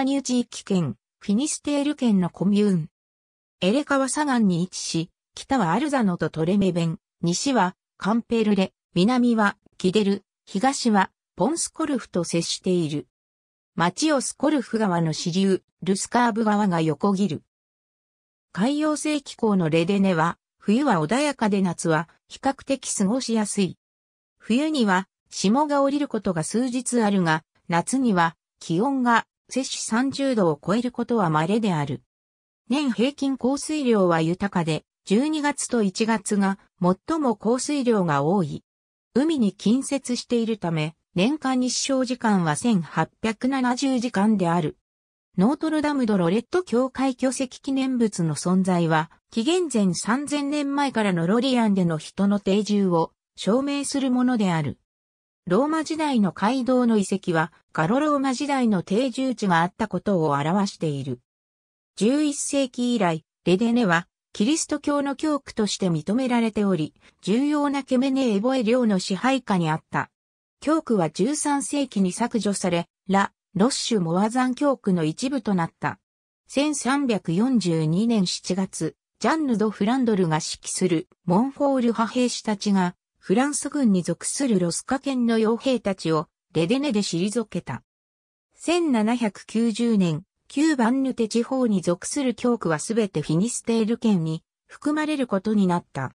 ーニュ地域圏、フィニステール県のコミューン。エレ川左岸に位置し、北はアルザノとトレメベン、西はカンペルレ、南はキデル、東はポンスコルフと接している。町をスコルフ川の支流、ルスカーブ川が横切る。海洋性気候のレデネは、冬は穏やかで夏は比較的過ごしやすい。冬には霜が降りることが数日あるが、夏には気温が摂氏30度を超えることは稀である。年平均降水量は豊かで、12月と1月が最も降水量が多い。海に近接しているため、年間日照時間は1870時間である。ノートルダムドロレット教会巨石記念物の存在は、紀元前3000年前からのロリアンでの人の定住を証明するものである。ローマ時代の街道の遺跡は、ガロローマ時代の定住地があったことを表している。11世紀以来、レデネは、キリスト教の教区として認められており、重要なケメネエボエ領の支配下にあった。教区は13世紀に削除され、ラ・ロッシュ・モアザン教区の一部となった。1342年7月、ジャンヌ・ド・フランドルが指揮するモンフォール派兵士たちがフランス軍に属するロスカ県の傭兵たちをレデネで退けた。1790年、旧バンヌテ地方に属する教区はすべてフィニステール県に含まれることになった。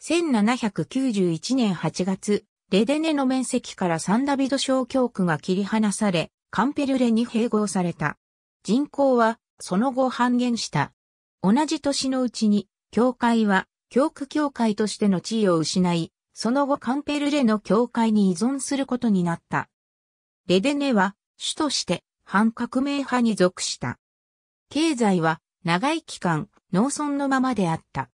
1791年8月、レデネの面積からサンダビド小教区が切り離され、カンペルレに併合された。人口はその後半減した。同じ年のうちに、教会は教区教会としての地位を失い、その後カンペルレの教会に依存することになった。レデネは主として反革命派に属した。経済は長い期間農村のままであった。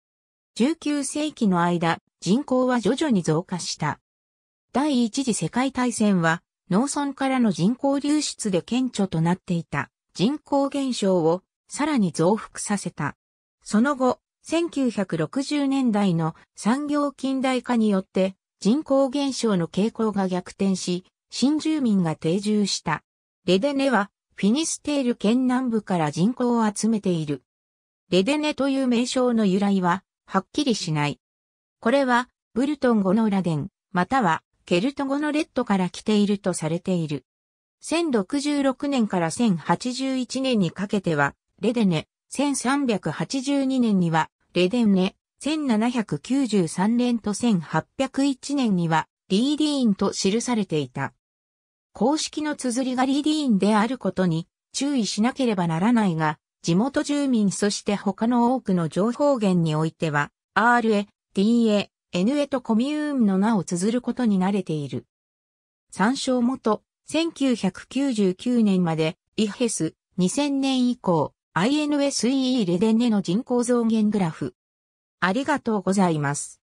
19世紀の間人口は徐々に増加した。第一次世界大戦は農村からの人口流出で顕著となっていた人口減少をさらに増幅させた。その後、1960年代の産業近代化によって人口減少の傾向が逆転し、新住民が定住した。レデネはフィニステール県南部から人口を集めている。レデネという名称の由来ははっきりしない。これはブルトン語のラデン、またはケルト語のレッドから来ているとされている。1066年から1081年にかけては、レデネ、1382年にはレデンネ、1793年と1801年には、リーディーンと記されていた。公式の綴りがリーディーンであることに注意しなければならないが、地元住民そして他の多くの情報源においては、RA、DA、NA とコミューンの名を綴ることに慣れている。参照元、1999年まで、イヘス、2000年以降、INSEE レデンネの人口増減グラフ。ありがとうございます。